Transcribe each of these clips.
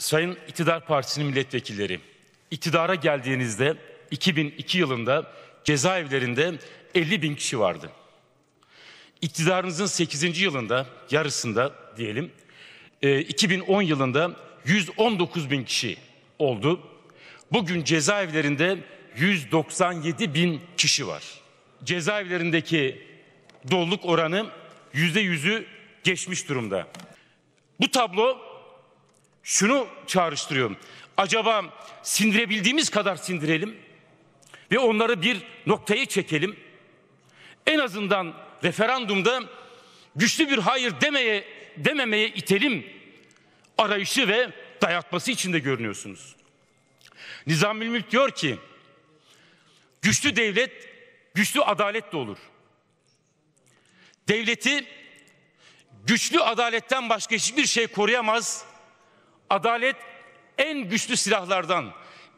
Sayın İktidar Partisi'nin milletvekilleri, iktidara geldiğinizde 2002 yılında cezaevlerinde 50 bin kişi vardı. İktidarınızın 8. yılında, yarısında diyelim, 2010 e, yılında 119 bin kişi oldu. Bugün cezaevlerinde 197 bin kişi var. Cezaevlerindeki doluluk oranı yüzde yüzü geçmiş durumda. Bu tablo şunu çağrıştırıyorum. Acaba sindirebildiğimiz kadar sindirelim ve onları bir noktaya çekelim. En azından referandumda güçlü bir hayır demeye dememeye itelim arayışı ve dayatması içinde görünüyorsunuz. Nizamül diyor ki güçlü devlet güçlü adalet de olur. Devleti güçlü adaletten başka hiçbir şey koruyamaz adalet en güçlü silahlardan,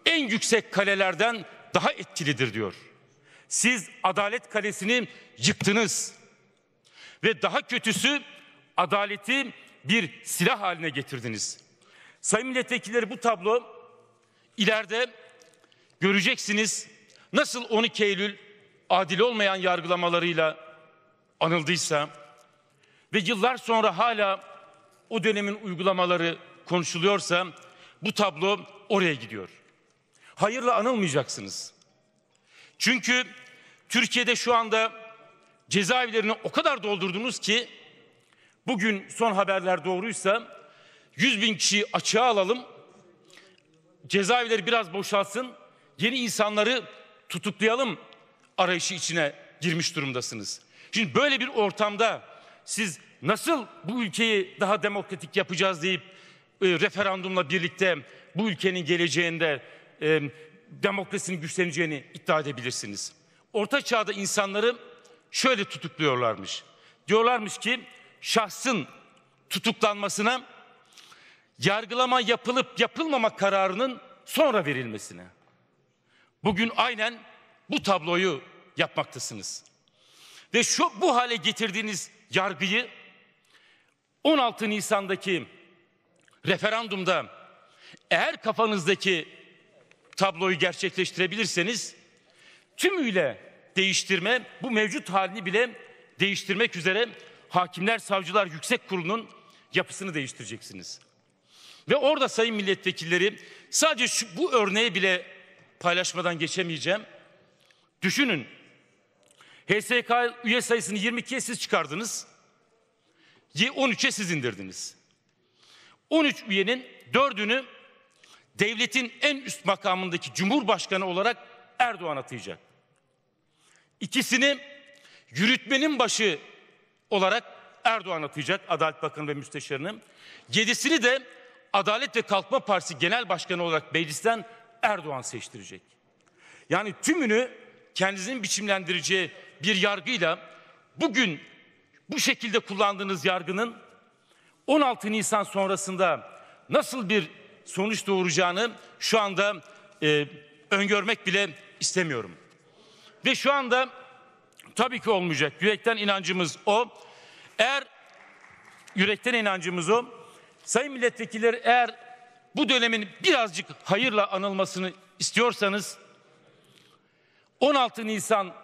en yüksek kalelerden daha etkilidir diyor. Siz adalet kalesini yıktınız. Ve daha kötüsü adaleti bir silah haline getirdiniz. Sayın milletvekilleri bu tablo ileride göreceksiniz nasıl 12 Eylül adil olmayan yargılamalarıyla anıldıysa ve yıllar sonra hala o dönemin uygulamaları konuşuluyorsa bu tablo oraya gidiyor. Hayırla anılmayacaksınız. Çünkü Türkiye'de şu anda cezaevlerini o kadar doldurdunuz ki bugün son haberler doğruysa 100 bin kişiyi açığa alalım. Cezaevleri biraz boşalsın. Yeni insanları tutuklayalım arayışı içine girmiş durumdasınız. Şimdi böyle bir ortamda siz nasıl bu ülkeyi daha demokratik yapacağız deyip e, referandumla birlikte bu ülkenin geleceğinde e, demokrasinin güçleneceğini iddia edebilirsiniz. Orta çağda insanları şöyle tutukluyorlarmış. Diyorlarmış ki şahsın tutuklanmasına yargılama yapılıp yapılmama kararının sonra verilmesine. Bugün aynen bu tabloyu yapmaktasınız. Ve şu bu hale getirdiğiniz yargıyı 16 Nisan'daki referandumda eğer kafanızdaki tabloyu gerçekleştirebilirseniz tümüyle değiştirme bu mevcut halini bile değiştirmek üzere Hakimler Savcılar Yüksek Kurulu'nun yapısını değiştireceksiniz. Ve orada sayın milletvekilleri sadece şu, bu örneği bile paylaşmadan geçemeyeceğim. Düşünün HSK üye sayısını 22'ye siz çıkardınız. 13'e siz indirdiniz. 13 üyenin 4'ünü devletin en üst makamındaki Cumhurbaşkanı olarak Erdoğan atayacak. İkisini yürütmenin başı olarak Erdoğan atayacak Adalet Bakanı ve Müsteşarını. Yedisini de Adalet ve Kalkınma Partisi Genel Başkanı olarak meclisten Erdoğan seçtirecek. Yani tümünü kendisinin biçimlendireceği bir yargıyla bugün bu şekilde kullandığınız yargının 16 Nisan sonrasında nasıl bir sonuç doğuracağını şu anda e, öngörmek bile istemiyorum. Ve şu anda tabii ki olmayacak. Yürekten inancımız o. Eğer yürekten inancımız o. Sayın milletvekilleri eğer bu dönemin birazcık hayırla anılmasını istiyorsanız 16 Nisan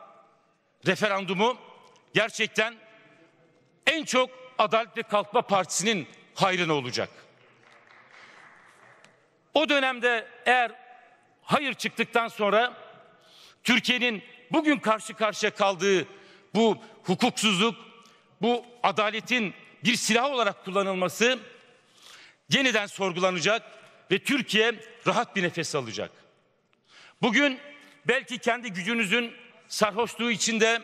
referandumu gerçekten en çok Adalet ve Kalkma Partisi'nin hayrına olacak. O dönemde eğer hayır çıktıktan sonra Türkiye'nin bugün karşı karşıya kaldığı bu hukuksuzluk, bu adaletin bir silah olarak kullanılması yeniden sorgulanacak ve Türkiye rahat bir nefes alacak. Bugün belki kendi gücünüzün sarhoşluğu içinde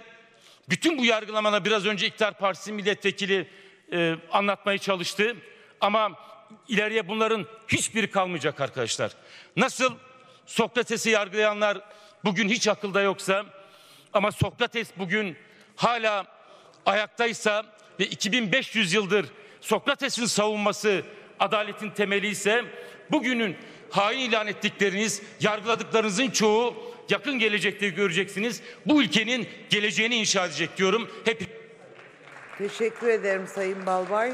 bütün bu yargılamana biraz önce İktidar Partisi milletvekili e, anlatmaya çalıştı. Ama ileriye bunların hiçbiri kalmayacak arkadaşlar. Nasıl Sokrates'i yargılayanlar bugün hiç akılda yoksa ama Sokrates bugün hala ayaktaysa ve 2500 yıldır Sokrates'in savunması adaletin temeli ise bugünün hain ilan ettikleriniz, yargıladıklarınızın çoğu yakın gelecekte göreceksiniz. Bu ülkenin geleceğini inşa edecek diyorum. Hep Teşekkür ederim Sayın Balbay.